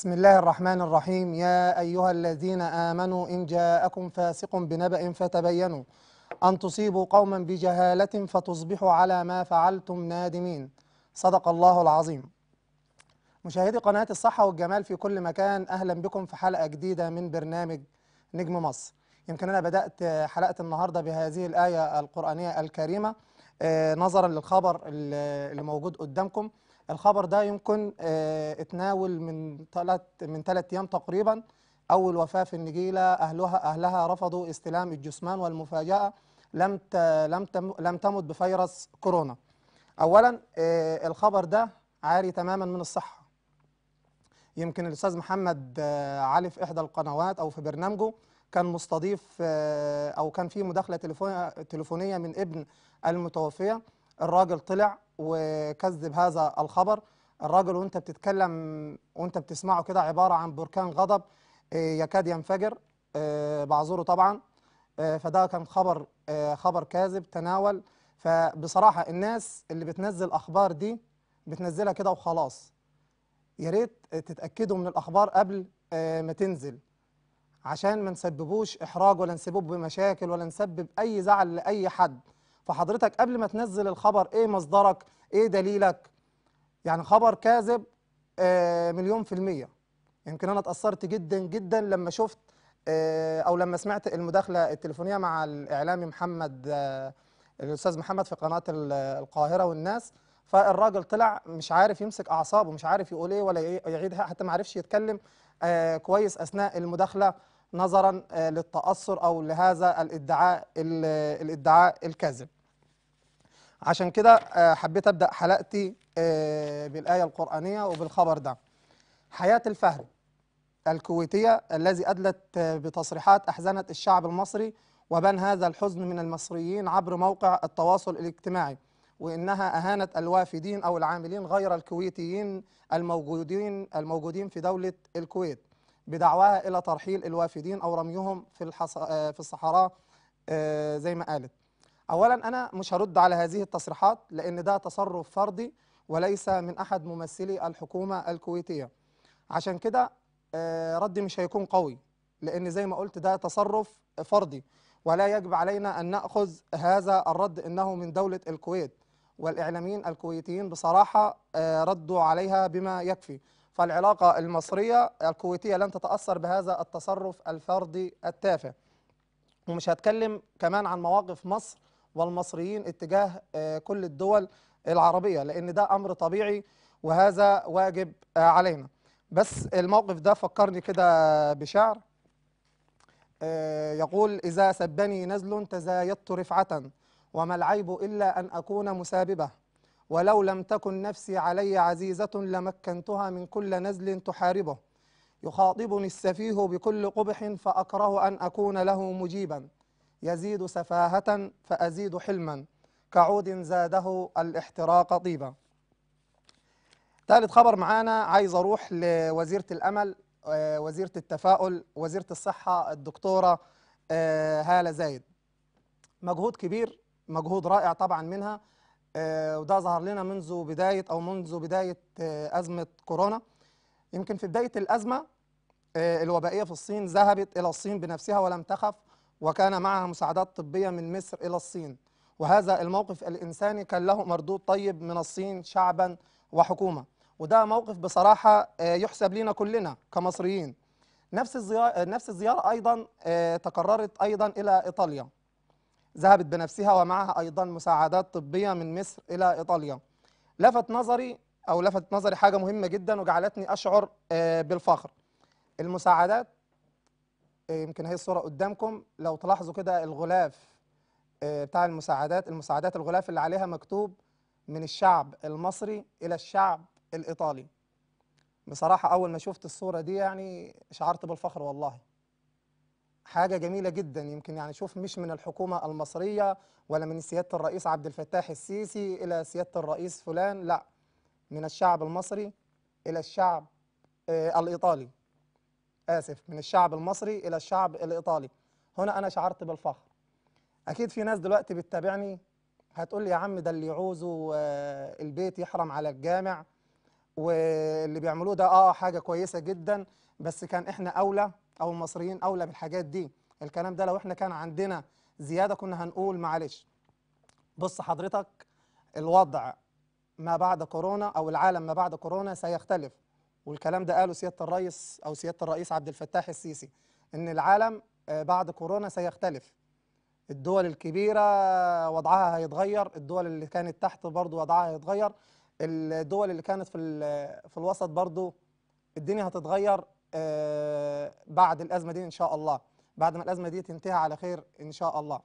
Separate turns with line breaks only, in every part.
بسم الله الرحمن الرحيم يا أيها الذين آمنوا إن جاءكم فاسق بنبأ فتبينوا أن تصيبوا قوما بجهالة فتصبحوا على ما فعلتم نادمين صدق الله العظيم مشاهدي قناة الصحة والجمال في كل مكان أهلا بكم في حلقة جديدة من برنامج نجم مصر يمكن أنا بدأت حلقة النهاردة بهذه الآية القرآنية الكريمة آه، نظرا للخبر اللي موجود قدامكم الخبر ده يمكن آه، اتناول من ثلاث من ثلاث ايام تقريبا اول وفاه في النجيله اهلها اهلها رفضوا استلام الجثمان والمفاجاه لم لم لم تمت بفيروس كورونا. اولا آه، الخبر ده عاري تماما من الصحه. يمكن الاستاذ محمد آه، علي في احدى القنوات او في برنامجه كان مستضيف او كان في مداخله تليفونيه من ابن المتوفيه الراجل طلع وكذب هذا الخبر الراجل وانت بتتكلم وانت بتسمعه كده عبارة عن بركان غضب آه، يكاد ينفجر آه، بعذره طبعا آه، فده كان خبر خبر كاذب تناول فبصراحة الناس اللي بتنزل أخبار دي بتنزلها كده وخلاص يا ريت تتأكدوا من الأخبار قبل ما تنزل عشان ما نسببوش إحراج ولا نسببه بمشاكل ولا نسبب أي زعل لأي حد فحضرتك قبل ما تنزل الخبر ايه مصدرك ايه دليلك يعني خبر كاذب آه مليون في المية يمكن انا اتأثرت جدا جدا لما شفت آه او لما سمعت المداخلة التليفونية مع الاعلامي محمد آه الاستاذ محمد في قناة القاهرة والناس فالراجل طلع مش عارف يمسك اعصابه مش عارف يقول ايه ولا يعيدها حتى ما عرفش يتكلم آه كويس اثناء المداخله نظرا آه، للتأثر أو لهذا الادعاء الادعاء الكاذب عشان كده آه، حبيت أبدأ حلقتي آه، بالآية القرآنية وبالخبر ده حياة الفهد الكويتية الذي أدلت بتصريحات أحزنت الشعب المصري وبان هذا الحزن من المصريين عبر موقع التواصل الاجتماعي وإنها أهانت الوافدين أو العاملين غير الكويتيين الموجودين الموجودين في دولة الكويت بدعواها إلى ترحيل الوافدين أو رميهم في, الحص... آه، في الصحراء آه، زي ما قالت أولا أنا مش هرد على هذه التصريحات لأن ده تصرف فردي وليس من أحد ممثلي الحكومة الكويتية عشان كده آه، ردي مش هيكون قوي لأن زي ما قلت ده تصرف فردي ولا يجب علينا أن نأخذ هذا الرد إنه من دولة الكويت والإعلاميين الكويتيين بصراحة ردوا عليها بما يكفي فالعلاقة المصرية الكويتية لن تتأثر بهذا التصرف الفردي التافه ومش هتكلم كمان عن مواقف مصر والمصريين اتجاه آه، كل الدول العربية لأن ده أمر طبيعي وهذا واجب آه، علينا بس الموقف ده فكرني كده بشعر آه، يقول إذا سبني نزل تزايدت رفعة وما العيب إلا أن أكون مساببة ولو لم تكن نفسي علي عزيزة لمكنتها من كل نزل تحاربه يخاطبني السفيه بكل قبح فأكره أن أكون له مجيبا يزيد سفاهة فأزيد حلما كعود زاده الاحتراق طيبا ثالث خبر معانا عايز أروح لوزيرة الأمل آه، وزيرة التفاؤل وزيرة الصحة الدكتورة آه، هالة زايد مجهود كبير مجهود رائع طبعا منها آه، وده ظهر لنا منذ بداية أو منذ بداية آه، أزمة كورونا يمكن في بداية الأزمة آه، الوبائية في الصين ذهبت إلى الصين بنفسها ولم تخف وكان معها مساعدات طبية من مصر إلى الصين وهذا الموقف الإنساني كان له مردود طيب من الصين شعبا وحكومة وده موقف بصراحة يحسب لنا كلنا كمصريين نفس الزيارة, نفس الزيارة أيضا تكررت أيضا إلى إيطاليا ذهبت بنفسها ومعها أيضا مساعدات طبية من مصر إلى إيطاليا لفت نظري أو لفت نظري حاجة مهمة جدا وجعلتني أشعر آه، بالفخر المساعدات آه، يمكن هي الصورة قدامكم لو تلاحظوا كده الغلاف آه، بتاع المساعدات المساعدات الغلاف اللي عليها مكتوب من الشعب المصري إلى الشعب الإيطالي بصراحة أول ما شفت الصورة دي يعني شعرت بالفخر والله حاجة جميلة جدا يمكن يعني شوف مش من الحكومة المصرية ولا من سيادة الرئيس عبد الفتاح السيسي إلى سيادة الرئيس فلان لا من الشعب المصري إلى الشعب آه الإيطالي آسف من الشعب المصري إلى الشعب الإيطالي هنا أنا شعرت بالفخر أكيد في ناس دلوقتي بتتابعني هتقول لي يا عم ده اللي يعوزوا آه البيت يحرم على الجامع واللي بيعملوه ده آه حاجة كويسة جدا بس كان إحنا أولى او المصريين اولى بالحاجات دي الكلام ده لو احنا كان عندنا زياده كنا هنقول معلش بص حضرتك الوضع ما بعد كورونا او العالم ما بعد كورونا سيختلف والكلام ده قاله سياده الرئيس او سياده الرئيس عبد الفتاح السيسي ان العالم آه، بعد كورونا سيختلف الدول الكبيره وضعها هيتغير الدول اللي كانت تحت برضو وضعها هيتغير الدول اللي كانت في في الوسط برضو الدنيا هتتغير آه، بعد الأزمة دي إن شاء الله بعد ما الأزمة دي تنتهي على خير إن شاء الله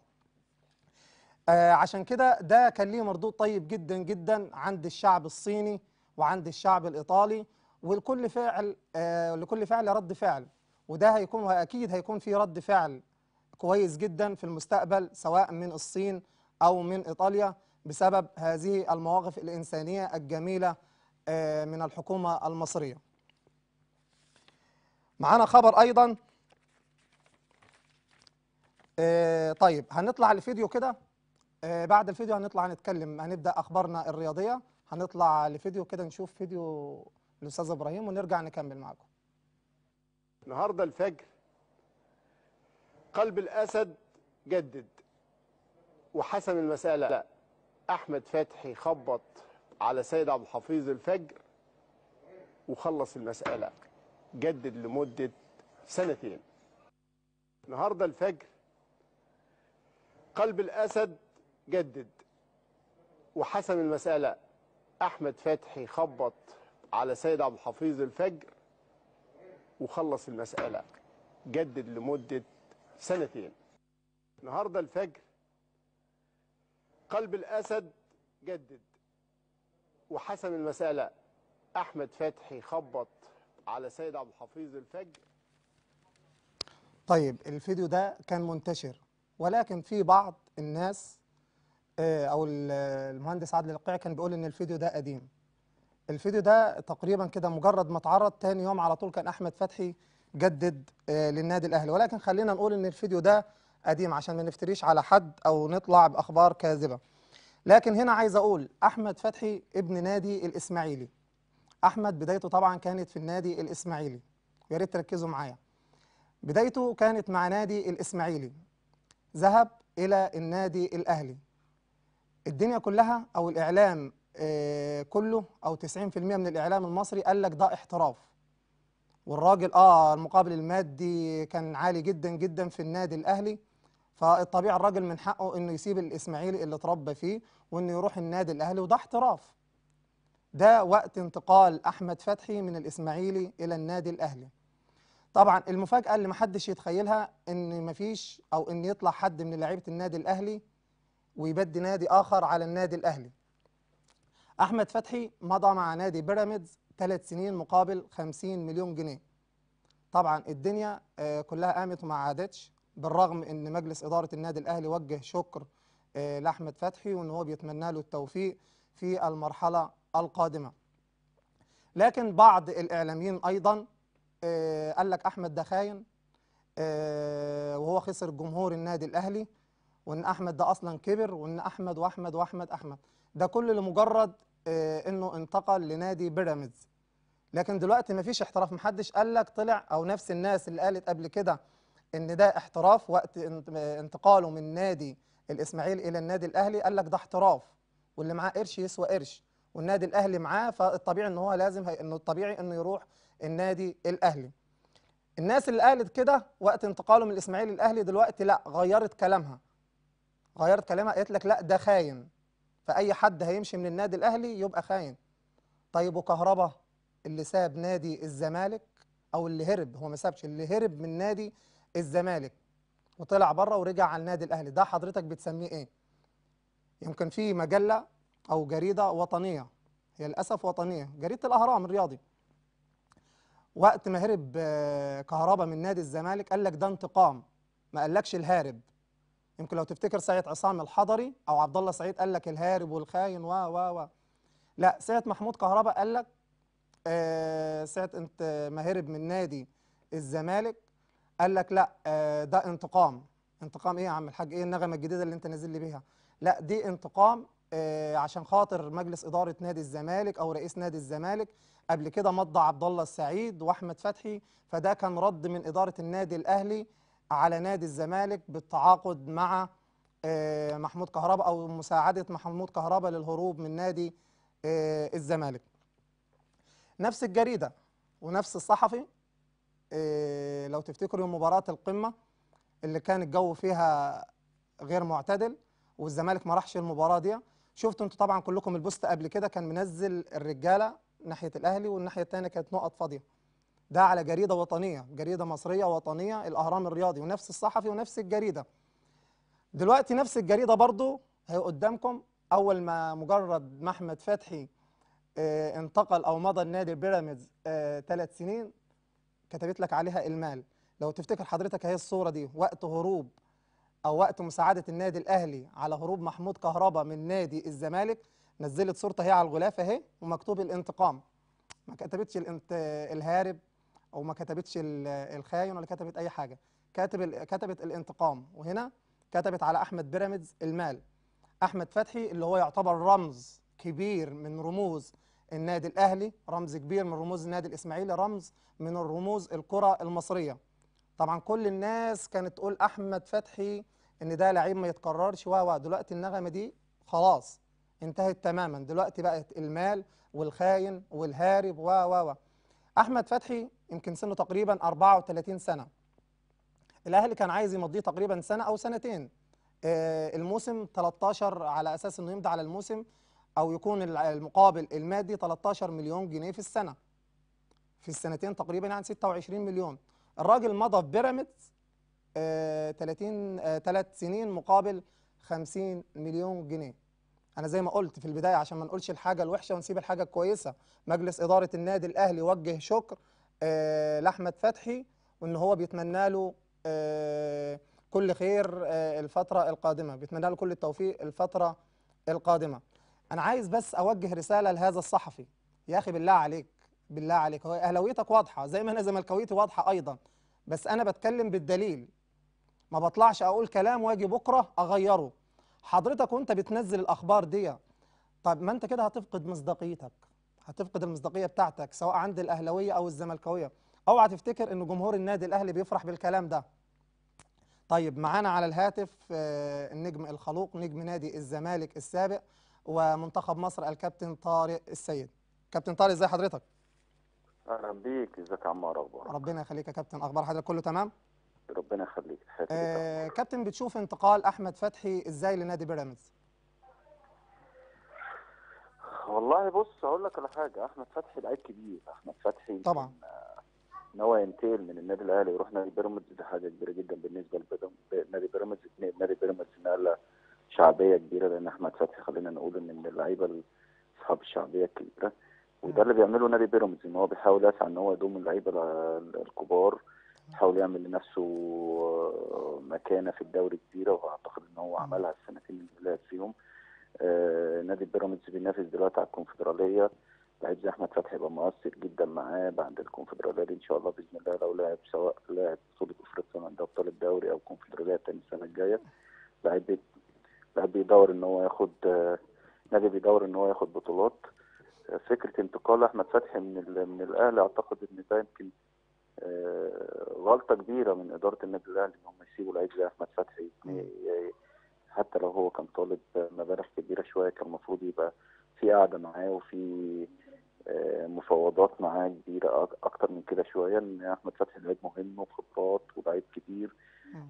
آه، عشان كده ده كان ليه مردود طيب جدا جدا عند الشعب الصيني وعند الشعب الإيطالي ولكل فعل آه، لكل فعل رد فعل وده هيكون وأكيد هيكون في رد فعل كويس جدا في المستقبل سواء من الصين أو من إيطاليا بسبب هذه المواقف الإنسانية الجميلة من الحكومة المصرية معانا خبر ايضا آه طيب هنطلع الفيديو كده آه بعد الفيديو هنطلع نتكلم هنبدا اخبارنا الرياضيه هنطلع لفيديو كده نشوف فيديو الاستاذ ابراهيم ونرجع نكمل معاكم
النهارده الفجر قلب الاسد جدد وحسم المساله احمد فتحي خبط على سيد عبد الحفيظ الفجر وخلص المساله جدد لمدة سنتين النهاردة الفجر قلب الأسد جدد وحسم المسألة أحمد فتحي خبط على سيد عبد الحفيظ الفجر وخلص المسألة جدد لمدة سنتين النهاردة الفجر قلب الأسد جدد وحسم المسألة أحمد فتحي خبط على سيد عبد الحفيظ الفجر
طيب الفيديو ده كان منتشر ولكن في بعض الناس آه، او المهندس عادل القيع كان بيقول ان الفيديو ده قديم الفيديو ده تقريبا كده مجرد ما اتعرض تاني يوم على طول كان احمد فتحي جدد آه، للنادي الاهلي ولكن خلينا نقول ان الفيديو ده قديم عشان ما نفتريش على حد او نطلع باخبار كاذبه لكن هنا عايز اقول احمد فتحي ابن نادي الاسماعيلي احمد بدايته طبعا كانت في النادي الاسماعيلي ويا ريت تركزوا معايا بدايته كانت مع نادي الاسماعيلي ذهب الى النادي الاهلي الدنيا كلها او الاعلام آه، كله او 90% من الاعلام المصري قال لك ده احتراف والراجل اه المقابل المادي كان عالي جدا جدا في النادي الاهلي فالطبيعي الراجل من حقه انه يسيب الاسماعيلي اللي اتربى فيه وانه يروح النادي الاهلي وده احتراف ده وقت انتقال أحمد فتحي من الإسماعيلي إلى النادي الأهلي طبعا المفاجأة اللي محدش يتخيلها إن مفيش أو إن يطلع حد من لعيبة النادي الأهلي ويبدي نادي آخر على النادي الأهلي أحمد فتحي مضى مع نادي بيراميدز ثلاث سنين مقابل 50 مليون جنيه طبعا الدنيا آه، كلها قامت وما عادتش بالرغم ان مجلس اداره النادي الاهلي وجه شكر آه، لاحمد فتحي وان هو بيتمنى له التوفيق في المرحله القادمة لكن بعض الإعلاميين أيضا آه، قال لك أحمد ده خاين آه، وهو خسر جمهور النادي الأهلي وإن أحمد ده أصلا كبر وإن أحمد وأحمد وأحمد أحمد ده كل لمجرد آه، إنه انتقل لنادي بيراميدز لكن دلوقتي مفيش احتراف محدش قال لك طلع أو نفس الناس اللي قالت قبل كده إن ده احتراف وقت انتقاله من نادي الإسماعيلي إلى النادي الأهلي قال لك ده احتراف واللي معاه قرش يسوى قرش والنادي الاهلي معاه فالطبيعي ان هو لازم هي... انه الطبيعي انه يروح النادي الاهلي الناس اللي قالت كده وقت انتقاله من الاسماعيلي للاهلي دلوقتي لا غيرت كلامها غيرت كلامها قالت لك لا ده خاين فاي حد هيمشي من النادي الاهلي يبقى خاين طيب وكهربا اللي ساب نادي الزمالك او اللي هرب هو ما سابش اللي هرب من نادي الزمالك وطلع بره ورجع على النادي الاهلي ده حضرتك بتسميه ايه يمكن في مجله أو جريدة وطنية هي للأسف وطنية جريدة الأهرام الرياضي وقت ما هرب آه، كهربا من نادي الزمالك قال لك ده انتقام ما قالكش الهارب يمكن لو تفتكر ساعة عصام الحضري أو عبد الله سعيد قال لك الهارب والخاين و و و لا ساعة محمود كهربا قال لك سعيد آه، ساعة انت ما هرب من نادي الزمالك قال لك لا آه، ده انتقام انتقام ايه يا عم الحاج ايه النغمة الجديدة اللي انت نازل لي بيها لا دي انتقام آه، عشان خاطر مجلس اداره نادي الزمالك او رئيس نادي الزمالك قبل كده مضى عبد الله السعيد واحمد فتحي فده كان رد من اداره النادي الاهلي على نادي الزمالك بالتعاقد مع آه، محمود كهربا او مساعده محمود كهربا للهروب من نادي آه، الزمالك نفس الجريده ونفس الصحفي لو تفتكروا يوم مباراه القمه اللي كان الجو فيها غير معتدل والزمالك ما راحش المباراه دي شفتوا انتوا طبعا كلكم البوست قبل كده كان منزل الرجاله ناحيه الاهلي والناحيه الثانيه كانت نقط فاضيه ده على جريده وطنيه جريده مصريه وطنيه الاهرام الرياضي ونفس الصحفي ونفس الجريده دلوقتي نفس الجريده برضو هي قدامكم اول ما مجرد ما احمد فتحي آه، انتقل او مضى النادي بيراميدز ثلاث آه، سنين كتبت لك عليها المال لو تفتكر حضرتك هي الصوره دي وقت هروب أو وقت مساعدة النادي الأهلي على هروب محمود كهربا من نادي الزمالك نزلت صورته هي على الغلاف اهي ومكتوب الانتقام ما كتبتش الانت... الهارب أو ما كتبتش الخاين ولا كتبت أي حاجة كاتب ال... كتبت الانتقام وهنا كتبت على أحمد بيراميدز المال أحمد فتحي اللي هو يعتبر رمز كبير من رموز النادي الأهلي رمز كبير من رموز النادي الإسماعيلي رمز من الرموز الكرة المصرية طبعا كل الناس كانت تقول أحمد فتحي ان ده لعيب ما يتكررش و دلوقتي النغمه دي خلاص انتهت تماما دلوقتي بقت المال والخاين والهارب و و و احمد فتحي يمكن سنه تقريبا 34 سنه الاهلي كان عايز يمضيه تقريبا سنه او سنتين آه، الموسم 13 على اساس انه يمضي على الموسم او يكون المقابل المادي 13 مليون جنيه في السنه في السنتين تقريبا يعني 26 مليون الراجل مضى في بيراميدز 30 آه، 3 آه، سنين مقابل 50 مليون جنيه انا زي ما قلت في البدايه عشان ما نقولش الحاجه الوحشه ونسيب الحاجه الكويسه مجلس اداره النادي الاهلي وجه شكر آه، لاحمد فتحي وان هو بيتمنى له كل خير الفتره القادمه بيتمنى له كل التوفيق الفتره القادمه انا عايز بس اوجه رساله لهذا الصحفي يا اخي بالله عليك بالله عليك هو اهلاويتك واضحه زي ما انا زملكاويتي واضحه ايضا بس انا بتكلم بالدليل ما بطلعش اقول كلام واجي بكره اغيره حضرتك وانت بتنزل الاخبار دي طب ما انت كده هتفقد مصداقيتك هتفقد المصداقيه بتاعتك سواء عند الاهلاويه او الزملكاويه اوعى تفتكر ان جمهور النادي الاهلي بيفرح بالكلام ده طيب معانا على الهاتف آه، النجم الخلوق نجم نادي الزمالك السابق ومنتخب مصر الكابتن طارق السيد كابتن طارق ازاي حضرتك
اهلا بيك ازيك يا عمار اخبارك
ربنا يخليك يا كابتن اخبار حضرتك كله تمام ربنا يخليك آه كابتن بتشوف انتقال احمد فتحي ازاي لنادي بيراميدز
والله بص هقول لك على حاجه احمد فتحي لعيب كبير احمد فتحي طبعا ان هو ينتقل من النادي الاهلي ويروح نادي بيراميدز دي حاجه كبيره جدا بالنسبه لنادي بيراميدز نادي بيراميدز نقله شعبيه كبيره لان احمد فتحي خلينا نقول ان من اللعيبه اصحاب الشعبيه الكبيره وده اللي بيعمله نادي بيراميدز ان هو بيحاول يسعى ان هو يضم اللعيبه الكبار حاول يعمل لنفسه آه، مكانه في الدوري كبيره واعتقد ان هو عملها السنتين اللي فاتت فيهم آه، نادي بيراميدز بينافس دلوقتي على الكونفدراليه لعيب زي احمد فتحي يبقى مؤثر جدا معاه بعد الكونفدراليه دي ان شاء الله باذن الله لو لعب سواء لاعب بطوله افريقيا من ابطال الدوري او الكونفدراليه تاني السنه الجايه لعيب لعيب بيدور ان هو ياخد آه، نادي بيدور ان هو ياخد بطولات فكره انتقال احمد فتحي من من الاهلي اعتقد ان ده يمكن آه، غلطه كبيره من اداره النادي الاهلي ان هم يسيبوا لعيب زي احمد فتحي يعني حتى لو هو كان طالب مبالغ كبيره شويه كان المفروض يبقى في قعده معاه وفي آه، مفاوضات معاه كبيره اكتر من كده شويه ان احمد فتحي لعيب مهم وخبرات ولعيب كبير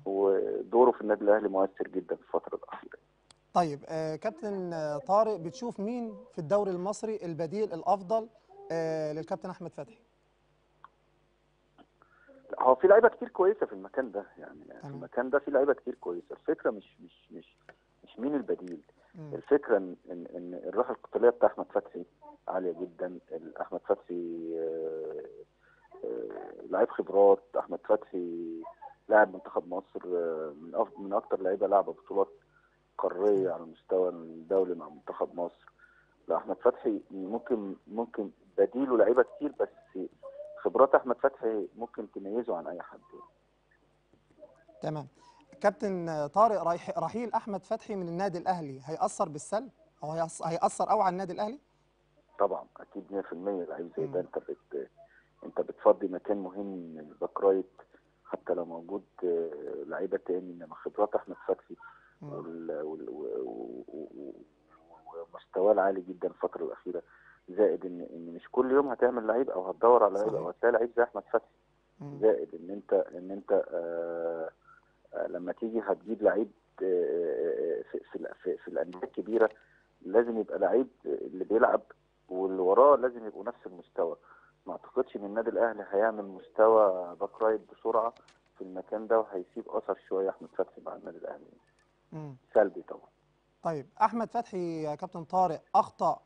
ودوره في النادي الاهلي مؤثر جدا في الفتره الاخيره.
طيب آه، كابتن طارق بتشوف مين في الدوري المصري البديل الافضل للكابتن احمد فتحي؟
هو في لعيبه كتير كويسه في المكان ده يعني في المكان ده في لعيبه كتير كويسه الفكره مش مش مش مش مين البديل الفكره ان ان, إن الروح القتاليه بتاع احمد فتحي عاليه جدا احمد فتحي آه، آه، لعيب خبرات احمد فتحي لاعب منتخب مصر آه، من من اكتر لعيبه لعبه بطولات قاريه على المستوى الدولي مع منتخب مصر لا احمد فتحي ممكن ممكن بديله لعيبه كتير بس خبرات احمد فتحي ممكن تميزه عن اي حد
تمام كابتن طارق رحيل احمد فتحي من النادي الاهلي هياثر بالسلب او هياثر قوي على النادي الاهلي
طبعا اكيد 100% لعيب زي ده انت بت... انت بتفضي مكان مهم للباك رايت حتى لو موجود آه، لعيبه تاني انما خبرات احمد فتحي ومستواه العالي جدا الفتره الاخيره زائد ان ان مش كل يوم هتعمل لعيب او هتدور على لعيب او هتلاقي لعيب زي احمد فتحي زائد ان انت ان انت آه, آه، لما تيجي هتجيب لعيب آه، آه، في في في الانديه الكبيره لازم يبقى لعيب اللي بيلعب واللي وراه لازم يبقوا نفس المستوى ما اعتقدش ان النادي الاهلي هيعمل مستوى باك رايت بسرعه في المكان ده وهيسيب اثر شويه احمد فتحي مع النادي الاهلي سلبي طبعا
طيب احمد فتحي يا كابتن طارق اخطا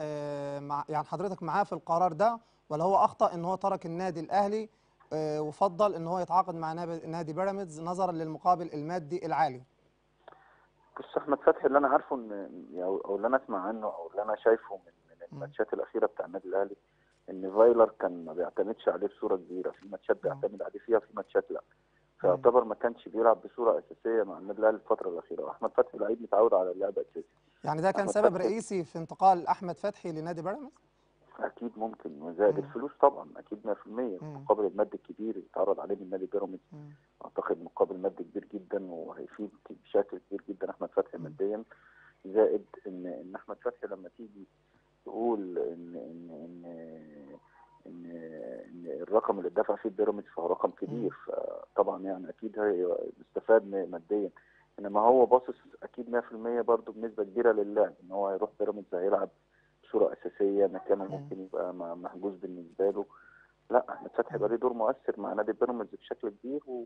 آه، مع يعني حضرتك معاه في القرار ده ولا هو اخطا ان هو ترك النادي الاهلي آه، وفضل ان هو يتعاقد مع نادي بيراميدز نظرا للمقابل المادي العالي
بص احمد فتحي اللي انا عارفه ان او اللي انا اسمع عنه او اللي انا شايفه من من الماتشات الاخيره بتاع النادي الاهلي ان فايلر كان ما بيعتمدش عليه بصوره كبيره في ماتشات بيعتمد عليه فيها في ماتشات لا فيعتبر ما كانش بيلعب بصوره اساسيه مع النادي الاهلي الفتره الاخيره احمد فتحي لعيب متعود على اللعب اساسي
يعني ده كان سبب رئيسي في انتقال احمد فتحي لنادي بيراميدز
اكيد ممكن وزائد الفلوس طبعا اكيد 100% مقابل المد الكبير اللي اتعرض عليه من نادي بيراميدز اعتقد مقابل مد كبير جدا وهيفيد بشكل كبير جدا احمد فتحي ماديا زائد ان ان احمد فتحي لما تيجي تقول ان ان ان ان, إن الرقم اللي اتدفع فيه بيراميدز فهو رقم كبير طبعا يعني اكيد هيستفاد ماديا انما هو باصص اكيد 100% برضه بنسبه كبيره للعب ان هو هيروح بيراميدز هيلعب بصوره اساسيه مكانه ممكن يبقى محجوز بالنسبه له لا احمد فتحي هيبقى ليه دور مؤثر مع نادي بيراميدز بشكل كبير و...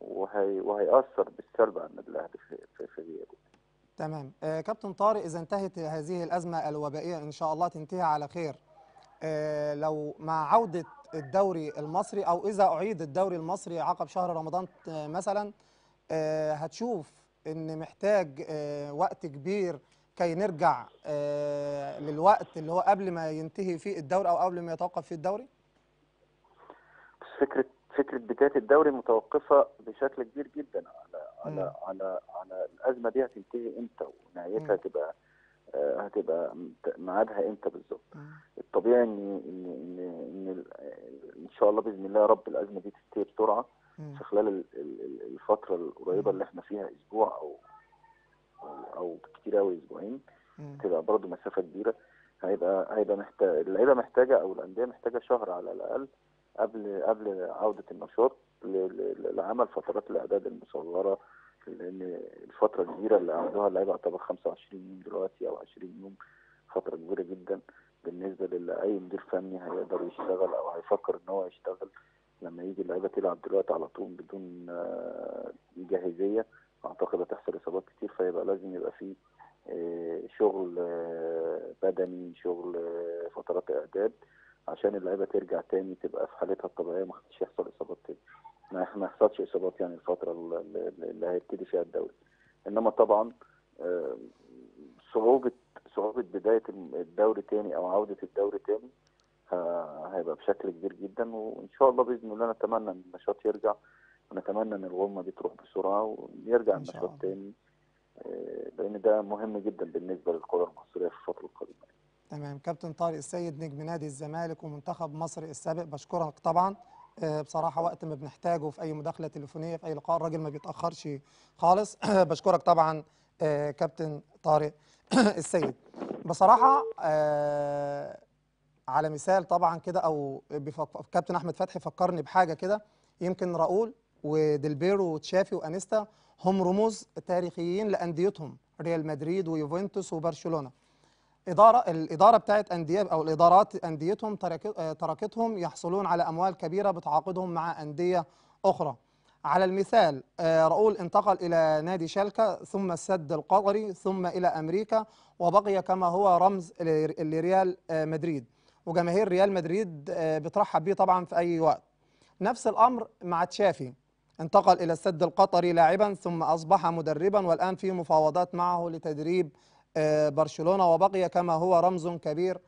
وهي... وهيأثر بالسلب على النادي الاهلي في في, في
تمام آه كابتن طارق اذا انتهت هذه الازمه الوبائيه ان شاء الله تنتهي على خير آه لو مع عوده الدوري المصري او اذا اعيد الدوري المصري عقب شهر رمضان آه، مثلا آه، هتشوف ان محتاج آه، وقت كبير كي نرجع آه، للوقت اللي هو قبل ما ينتهي فيه الدوري او قبل ما يتوقف فيه الدوري
فكره فكره بدايه الدوري متوقفه بشكل كبير جدا على على على على الازمه دي هتنتهي امتى ونهايتها هتبقى هتبقى ميعادها امتى بالظبط الطبيعي ان ان ان ان ان شاء الله باذن الله يا رب الازمه دي تنتهي بسرعه في خلال الفتره القريبه اللي احنا فيها اسبوع او او كتير قوي اسبوعين تبقى برضه مسافه كبيره هيبقى هيبقى محتاج اللعيبه محتاجه او الانديه محتاجه شهر على الاقل قبل قبل عوده النشاط لعمل فترات الاعداد المصغره لان الفتره الكبيره اللي عندها اللعيبه اعتبر 25 يوم دلوقتي او 20 يوم فتره كبيره جدا بالنسبه لاي مدير فني هيقدر يشتغل او هيفكر ان هو يشتغل لما يجي اللعيبه تلعب دلوقتي على طول بدون آه، جاهزيه اعتقد هتحصل اصابات كتير فيبقى لازم يبقى في آه، شغل آه، بدني شغل فترات اعداد عشان اللعيبه ترجع تاني تبقى في حالتها الطبيعيه ما يحصل اصابات تاني ما يحصلش اصابات يعني الفتره اللي هيبتدي فيها الدوري انما طبعا صعوبه صعوبه بدايه الدوري تاني او عوده الدوري تاني هيبقى بشكل كبير جدا وان شاء الله باذن الله نتمنى ان النشاط يرجع ونتمنى ان الغمه دي تروح بسرعه ويرجع النشاط تاني آه، لان ده مهم جدا بالنسبه للكره المصريه في الفتره القادمه
تمام كابتن طارق السيد نجم نادي الزمالك ومنتخب مصر السابق بشكرك طبعا آه، بصراحه وقت ما بنحتاجه في اي مداخله تليفونيه في اي لقاء الراجل ما بيتاخرش خالص بشكرك طبعا آه، كابتن طارق السيد بصراحه على مثال طبعا كده او كابتن احمد فتحي فكرني بحاجه كده يمكن راؤول وديلبيرو وتشافي وانيستا هم رموز تاريخيين لانديتهم ريال مدريد ويوفنتوس وبرشلونه اداره الاداره بتاعت انديه او الادارات انديتهم تركتهم يحصلون على اموال كبيره بتعاقدهم مع انديه اخرى على المثال آه، راؤول انتقل الى نادي شالكه ثم السد القطري ثم الى امريكا وبقي كما هو رمز لريال آه، مدريد وجماهير ريال مدريد آه، بترحب بيه طبعا في اي وقت نفس الامر مع تشافي انتقل الى السد القطري لاعبا ثم اصبح مدربا والان في مفاوضات معه لتدريب آه، برشلونه وبقي كما هو رمز كبير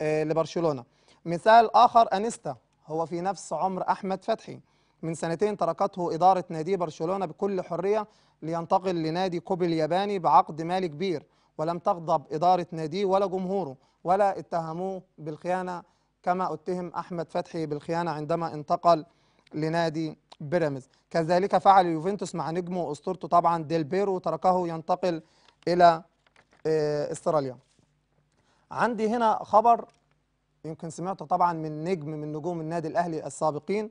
آه، لبرشلونه مثال اخر انيستا هو في نفس عمر احمد فتحي من سنتين تركته إدارة نادي برشلونة بكل حرية لينتقل لنادي كوب الياباني بعقد مالي كبير ولم تغضب إدارة ناديه ولا جمهوره ولا اتهموه بالخيانة كما اتهم أحمد فتحي بالخيانة عندما انتقل لنادي بيراميدز كذلك فعل يوفنتوس مع نجمه وأسطورته طبعا ديل بيرو وتركه ينتقل إلى آه، استراليا عندي هنا خبر يمكن سمعته طبعا من نجم من نجوم النادي الأهلي السابقين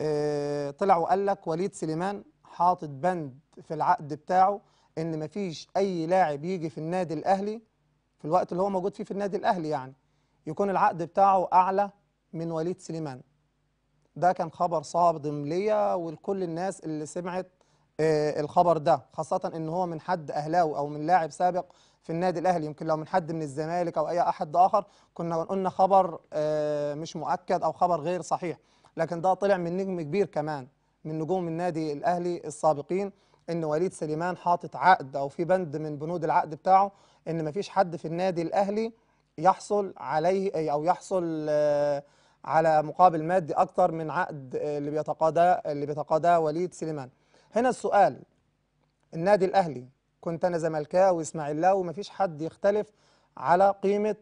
آه، طلع وقال لك وليد سليمان حاطط بند في العقد بتاعه ان مفيش اي لاعب يجي في النادي الاهلي في الوقت اللي هو موجود فيه في النادي الاهلي يعني يكون العقد بتاعه اعلى من وليد سليمان ده كان خبر صادم ليا ولكل الناس اللي سمعت آه، الخبر ده خاصة ان هو من حد اهلاوي او من لاعب سابق في النادي الاهلي يمكن لو من حد من الزمالك او اي احد اخر كنا قلنا خبر آه، مش مؤكد او خبر غير صحيح لكن ده طلع من نجم كبير كمان من نجوم النادي الاهلي السابقين ان وليد سليمان حاطط عقد او في بند من بنود العقد بتاعه ان مفيش حد في النادي الاهلي يحصل عليه او يحصل آه، على مقابل مادي اكتر من عقد اللي بيتقاضاه اللي بيتقاضاه وليد سليمان هنا السؤال النادي الاهلي كنت انا زملكاوي واسماعيلاوي ومفيش حد يختلف على قيمه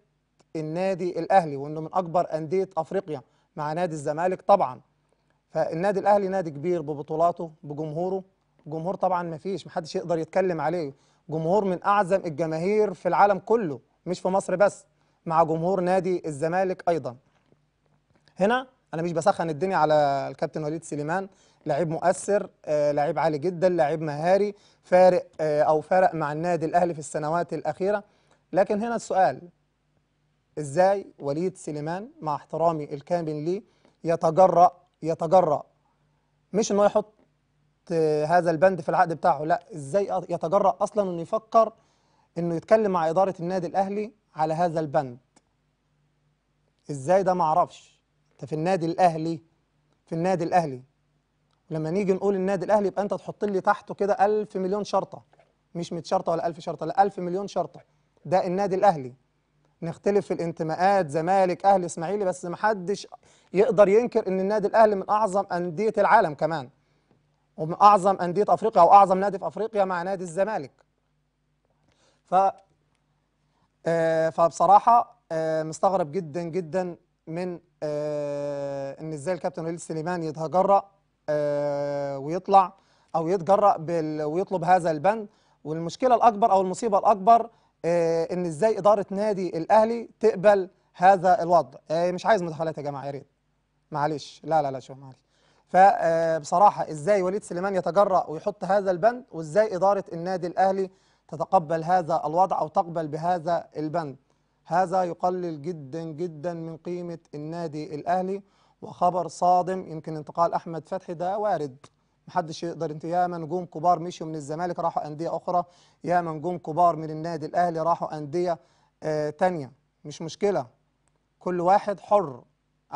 النادي الاهلي وانه من اكبر انديه افريقيا مع نادي الزمالك طبعا فالنادي الاهلي نادي كبير ببطولاته بجمهوره جمهور طبعا مفيش محدش يقدر يتكلم عليه جمهور من اعظم الجماهير في العالم كله مش في مصر بس مع جمهور نادي الزمالك ايضا هنا انا مش بسخن الدنيا على الكابتن وليد سليمان لعيب مؤثر آه، لعيب عالي جدا لعيب مهاري فارق آه، او فارق مع النادي الاهلي في السنوات الاخيره لكن هنا السؤال ازاي وليد سليمان مع احترامي الكامل ليه يتجرأ يتجرأ مش انه يحط هذا البند في العقد بتاعه لا ازاي يتجرأ اصلا انه يفكر انه يتكلم مع اداره النادي الاهلي على هذا البند ازاي ده معرفش انت في النادي الاهلي في النادي الاهلي لما نيجي نقول النادي الاهلي يبقى انت تحط لي تحته كده 1000 مليون شرطه مش 100 شرطه ولا 1000 شرطه لا 1000 مليون شرطه ده النادي الاهلي نختلف في الانتماءات زمالك اهلي اسماعيلي بس محدش يقدر ينكر ان النادي الاهلي من اعظم انديه العالم كمان ومن اعظم انديه افريقيا او اعظم نادي في افريقيا مع نادي الزمالك ف آه، فبصراحه آه، مستغرب جدا جدا من آه، ان ازاي الكابتن وليد سليمان يتجرأ ويطلع او يتجرأ بال... ويطلب هذا البند والمشكله الاكبر او المصيبه الاكبر ان ازاي اداره نادي الاهلي تقبل هذا الوضع مش عايز مداخلات يا جماعه يا ريت معلش لا لا لا شوف معلش فبصراحة إزاي وليد سليمان يتجرأ ويحط هذا البند وإزاي إدارة النادي الأهلي تتقبل هذا الوضع أو تقبل بهذا البند هذا يقلل جدا جدا من قيمة النادي الأهلي وخبر صادم يمكن انتقال أحمد فتحي ده وارد محدش يقدر انت ياما نجوم كبار مشوا من الزمالك راحوا أندية أخرى ياما نجوم كبار من النادي الأهلي راحوا أندية آه تانية مش مشكلة كل واحد حر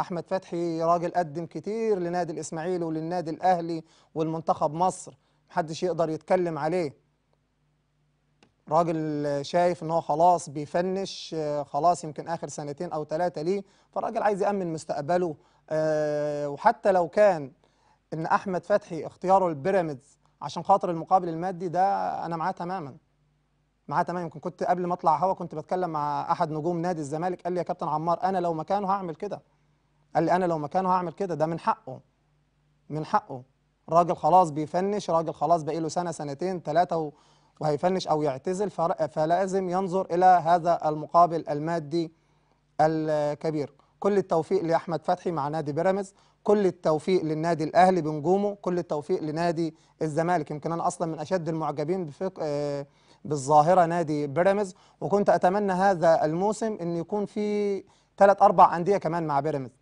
احمد فتحي راجل قدم كتير لنادي الاسماعيلي وللنادي الاهلي والمنتخب مصر محدش يقدر يتكلم عليه راجل شايف ان هو خلاص بيفنش خلاص يمكن اخر سنتين او ثلاثه ليه فالراجل عايز يامن مستقبله آه، وحتى لو كان ان احمد فتحي اختياره لبيراميدز عشان خاطر المقابل المادي ده انا معاه تماما معاه تماما يمكن كنت قبل ما اطلع هوا كنت بتكلم مع احد نجوم نادي الزمالك قال لي يا كابتن عمار انا لو مكانه هعمل كده قال لي انا لو مكانه هعمل كده ده من حقه من حقه راجل خلاص بيفنش راجل خلاص باقي له سنه سنتين ثلاثه وهيفنش او يعتزل فلازم ينظر الى هذا المقابل المادي الكبير كل التوفيق لاحمد فتحي مع نادي بيراميدز كل التوفيق للنادي الاهلي بنجومه كل التوفيق لنادي الزمالك يمكن انا اصلا من اشد المعجبين بفق... بالظاهره نادي بيراميدز وكنت اتمنى هذا الموسم ان يكون في ثلاث اربع انديه كمان مع بيراميدز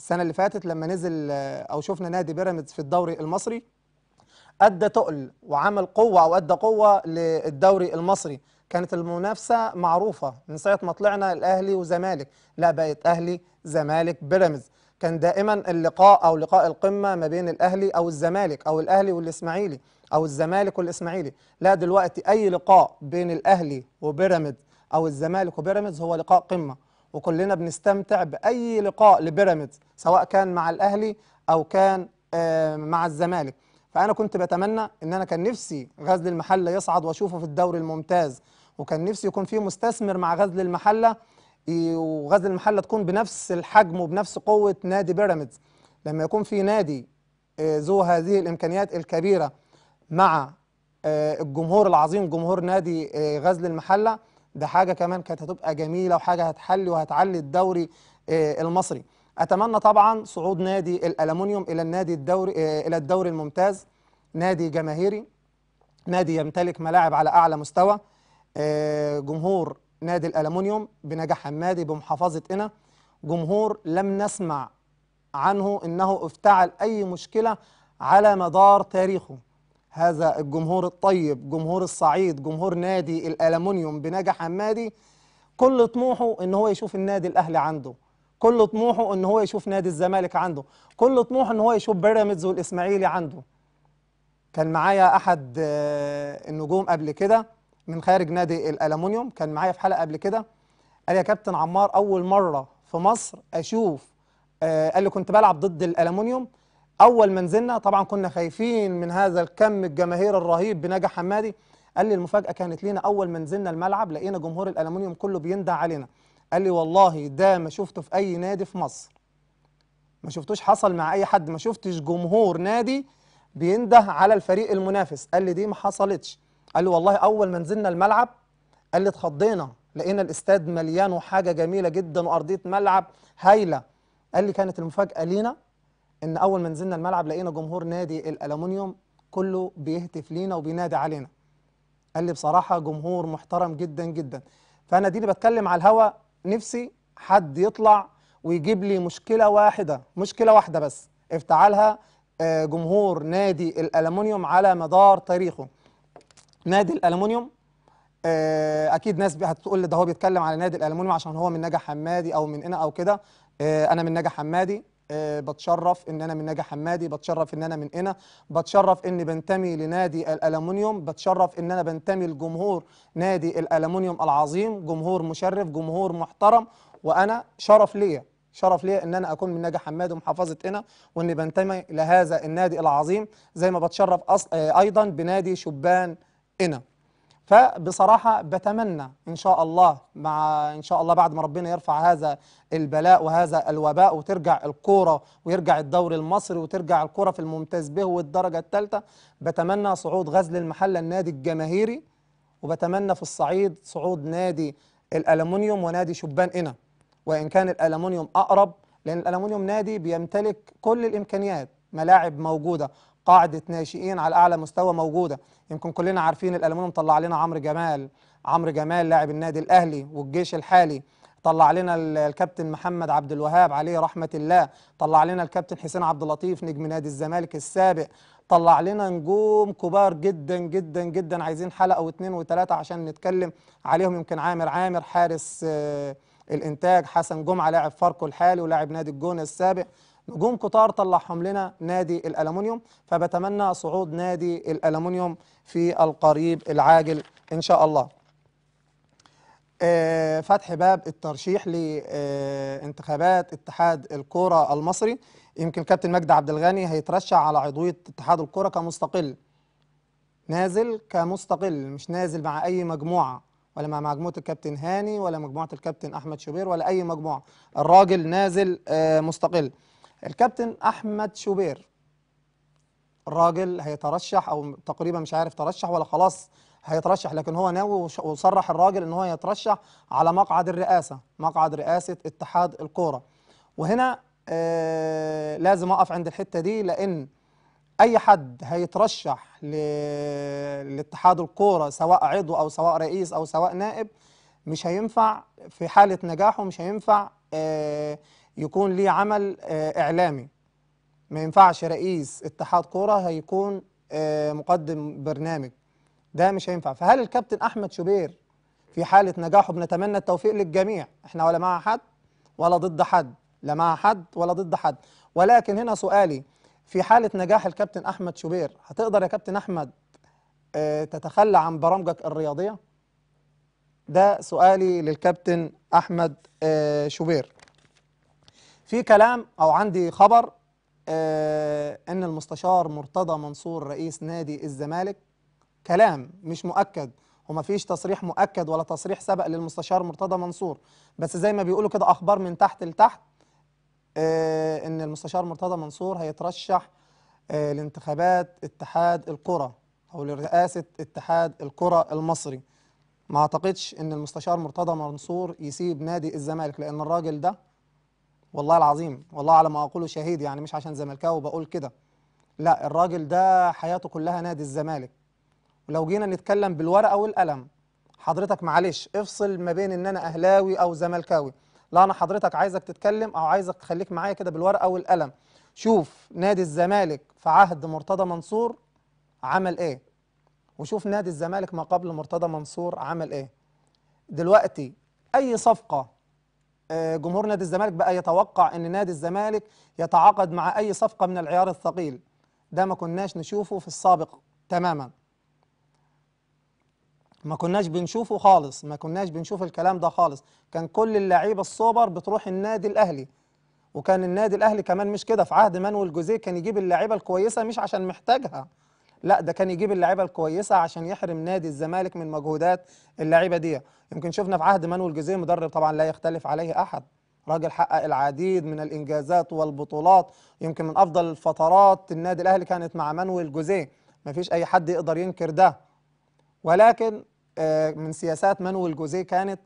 السنه اللي فاتت لما نزل آه، او شفنا نادي بيراميدز في الدوري المصري ادى تقل وعمل قوه او ادى قوه للدوري المصري كانت المنافسه معروفه من ساعه ما طلعنا الاهلي وزمالك لا بقت اهلي زمالك بيراميدز كان دائما اللقاء او لقاء القمه ما بين الاهلي او الزمالك او الاهلي والاسماعيلي او الزمالك والاسماعيلي لا دلوقتي اي لقاء بين الاهلي وبيراميدز او الزمالك وبيراميدز هو لقاء قمه وكلنا بنستمتع بأي لقاء لبيراميدز سواء كان مع الأهلي أو كان آه، مع الزمالك فأنا كنت بتمنى إن أنا كان نفسي غزل المحلة يصعد وأشوفه في الدوري الممتاز وكان نفسي يكون في مستثمر مع غزل المحلة وغزل المحلة تكون بنفس الحجم وبنفس قوة نادي بيراميدز لما يكون في نادي آه، ذو هذه الإمكانيات الكبيرة مع آه، الجمهور العظيم جمهور نادي غزل المحلة ده حاجه كمان كانت هتبقى جميله وحاجه هتحلي وهتعلي الدوري آه، المصري اتمنى طبعا صعود نادي الالومنيوم الى النادي الدوري آه، الى الدوري الممتاز نادي جماهيري نادي يمتلك ملاعب على اعلى مستوى آه، جمهور نادي الالومنيوم بنجاح حمادي بمحافظه قنا جمهور لم نسمع عنه انه افتعل اي مشكله على مدار تاريخه هذا الجمهور الطيب جمهور الصعيد جمهور نادي الألمنيوم بنجا حمادي كل طموحه ان هو يشوف النادي الاهلي عنده كل طموحه ان هو يشوف نادي الزمالك عنده كل طموحه ان هو يشوف بيراميدز والاسماعيلي عنده كان معايا احد آه، النجوم قبل كده من خارج نادي الالومنيوم كان معايا في حلقه قبل كده قال يا كابتن عمار اول مره في مصر اشوف آه، قال لي كنت بلعب ضد الالومنيوم اول ما نزلنا طبعا كنا خايفين من هذا الكم الجماهير الرهيب بنجا حمادي قال لي المفاجاه كانت لينا اول ما نزلنا الملعب لقينا جمهور الالومنيوم كله بيندع علينا قال لي والله ده ما شفته في اي نادي في مصر ما شفتوش حصل مع اي حد ما شفتش جمهور نادي بينده على الفريق المنافس قال لي دي ما حصلتش قال لي والله اول ما نزلنا الملعب قال لي اتخضينا لقينا الاستاد مليان وحاجه جميله جدا وارضيه ملعب هايله قال لي كانت المفاجاه لينا ان اول ما نزلنا الملعب لقينا جمهور نادي الالومنيوم كله بيهتف لينا وبينادي علينا قال لي بصراحه جمهور محترم جدا جدا فانا دي اللي بتكلم على الهوا نفسي حد يطلع ويجيب لي مشكله واحده مشكله واحده بس افتعلها آه، جمهور نادي الالومنيوم على مدار تاريخه نادي الالومنيوم آه، اكيد ناس هتقول ده هو بيتكلم على نادي الالومنيوم عشان هو من نجا حمادي او من هنا او كده آه، انا من نجا حمادي آه، بتشرف ان انا من نجا حمادي بتشرف ان انا من هنا بتشرف اني بنتمي لنادي الالومنيوم بتشرف ان انا بنتمي لجمهور نادي الالومنيوم العظيم جمهور مشرف جمهور محترم وانا شرف ليا شرف ليا ان انا اكون من نجا حمادي ومحافظه هنا واني بنتمي لهذا النادي العظيم زي ما بتشرف آه، ايضا بنادي شبان هنا فبصراحة بتمنى إن شاء الله مع إن شاء الله بعد ما ربنا يرفع هذا البلاء وهذا الوباء وترجع الكورة ويرجع الدوري المصري وترجع الكورة في الممتاز به والدرجة الثالثة بتمنى صعود غزل المحلة النادي الجماهيري وبتمنى في الصعيد صعود نادي الألمنيوم ونادي شبان إنا وإن كان الألمنيوم أقرب لأن الألمنيوم نادي بيمتلك كل الإمكانيات ملاعب موجودة قاعده ناشئين على اعلى مستوى موجوده يمكن كلنا عارفين الالماني طلع لنا عمرو جمال عمرو جمال لاعب النادي الاهلي والجيش الحالي طلع لنا الكابتن محمد عبد الوهاب عليه رحمه الله طلع لنا الكابتن حسين عبد اللطيف نجم نادي الزمالك السابق طلع لنا نجوم كبار جدا جدا جدا عايزين حلقه واثنين وثلاثه عشان نتكلم عليهم يمكن عامر عامر حارس آه، الانتاج حسن جمعه لاعب فاركو الحالي ولاعب نادي الجونه السابق نجوم قطار طلعهم لنا نادي الألمنيوم فبتمنى صعود نادي الألمنيوم في القريب العاجل إن شاء الله آه، فتح باب الترشيح لانتخابات اتحاد الكرة المصري يمكن كابتن مجدي عبد الغني هيترشح على عضوية اتحاد الكرة كمستقل نازل كمستقل مش نازل مع أي مجموعة ولا مع مجموعة الكابتن هاني ولا مجموعة الكابتن أحمد شوبير ولا أي مجموعة الراجل نازل آه، مستقل الكابتن احمد شوبير الراجل هيترشح او تقريبا مش عارف ترشح ولا خلاص هيترشح لكن هو ناوي وصرح الراجل ان هو يترشح على مقعد الرئاسه مقعد رئاسه اتحاد الكوره وهنا آه لازم اقف عند الحته دي لان اي حد هيترشح لاتحاد الكوره سواء عضو او سواء رئيس او سواء نائب مش هينفع في حاله نجاحه مش هينفع آه يكون ليه عمل آه، إعلامي ما ينفعش رئيس اتحاد كورة هيكون آه، مقدم برنامج ده مش هينفع فهل الكابتن أحمد شوبير في حالة نجاحه بنتمنى التوفيق للجميع احنا ولا مع حد ولا ضد حد لا مع حد ولا ضد حد ولكن هنا سؤالي في حالة نجاح الكابتن أحمد شوبير هتقدر يا كابتن أحمد آه، تتخلى عن برامجك الرياضية؟ ده سؤالي للكابتن أحمد شوبير في كلام أو عندي خبر آه، أن المستشار مرتضى منصور رئيس نادي الزمالك كلام مش مؤكد وما فيش تصريح مؤكد ولا تصريح سبق للمستشار مرتضى منصور بس زي ما بيقولوا كده أخبار من تحت لتحت آه، أن المستشار مرتضى منصور هيترشح آه، لانتخابات اتحاد القرى أو لرئاسة اتحاد القرى المصري ما أعتقدش أن المستشار مرتضى منصور يسيب نادي الزمالك لأن الراجل ده والله العظيم والله على ما أقوله شهيد يعني مش عشان زملكاوي بقول كده لا الراجل ده حياته كلها نادي الزمالك ولو جينا نتكلم بالورقة والقلم حضرتك معلش افصل ما بين ان انا اهلاوي او زملكاوي لا انا حضرتك عايزك تتكلم او عايزك تخليك معايا كده بالورقه والقلم شوف نادي الزمالك في عهد مرتضى منصور عمل ايه وشوف نادي الزمالك ما قبل مرتضى منصور عمل ايه دلوقتي اي صفقه آه، جمهور نادي الزمالك بقى يتوقع ان نادي الزمالك يتعاقد مع اي صفقه من العيار الثقيل ده ما كناش نشوفه في السابق تماما ما كناش بنشوفه خالص ما كناش بنشوف الكلام ده خالص كان كل اللعيبه السوبر بتروح النادي الاهلي وكان النادي الاهلي كمان مش كده في عهد مانويل جوزيه كان يجيب اللعيبه الكويسه مش عشان محتاجها لا ده كان يجيب اللعيبه الكويسه عشان يحرم نادي الزمالك من مجهودات اللعيبه دي يمكن شفنا في عهد مانويل جوزيه مدرب طبعا لا يختلف عليه احد راجل حقق العديد من الانجازات والبطولات يمكن من افضل فترات النادي الاهلي كانت مع مانويل جوزيه مفيش اي حد يقدر ينكر ده ولكن آه، من سياسات مانويل جوزيه كانت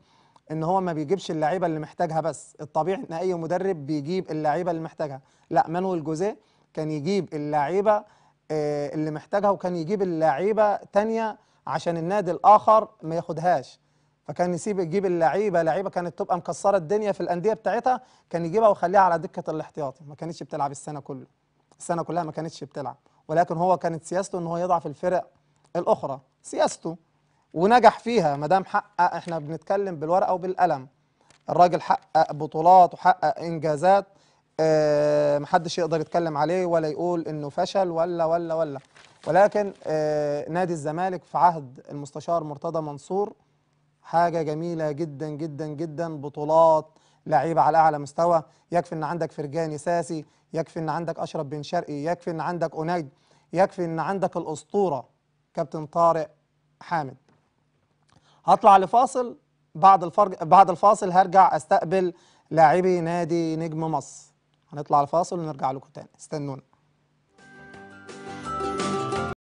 ان هو ما بيجيبش اللعيبه اللي محتاجها بس الطبيعي ان اي مدرب بيجيب اللعيبه اللي محتاجها لا مانويل جوزيه كان يجيب اللعيبه آه، اللي محتاجها وكان يجيب اللعيبه تانية عشان النادي الاخر ما ياخدهاش فكان يسيب يجيب اللعيبه لعيبه كانت تبقى مكسره الدنيا في الانديه بتاعتها كان يجيبها ويخليها على دكه الاحتياطي ما كانتش بتلعب السنه كله السنه كلها ما كانتش بتلعب ولكن هو كانت سياسته ان هو يضعف الفرق الاخرى سياسته ونجح فيها ما دام حقق احنا بنتكلم بالورقه وبالقلم الراجل حقق بطولات وحقق انجازات آه محدش يقدر يتكلم عليه ولا يقول انه فشل ولا ولا ولا ولكن آه، نادي الزمالك في عهد المستشار مرتضى منصور حاجه جميله جدا جدا جدا بطولات لعيبه على اعلى مستوى يكفي ان عندك فرجاني ساسي يكفي ان عندك اشرف بن شرقي يكفي ان عندك اونايد يكفي ان عندك الاسطوره كابتن طارق حامد هطلع لفاصل بعد الفرج بعد الفاصل هرجع استقبل لاعبي نادي نجم مصر هنطلع الفاصل ونرجع لكم تاني استنونا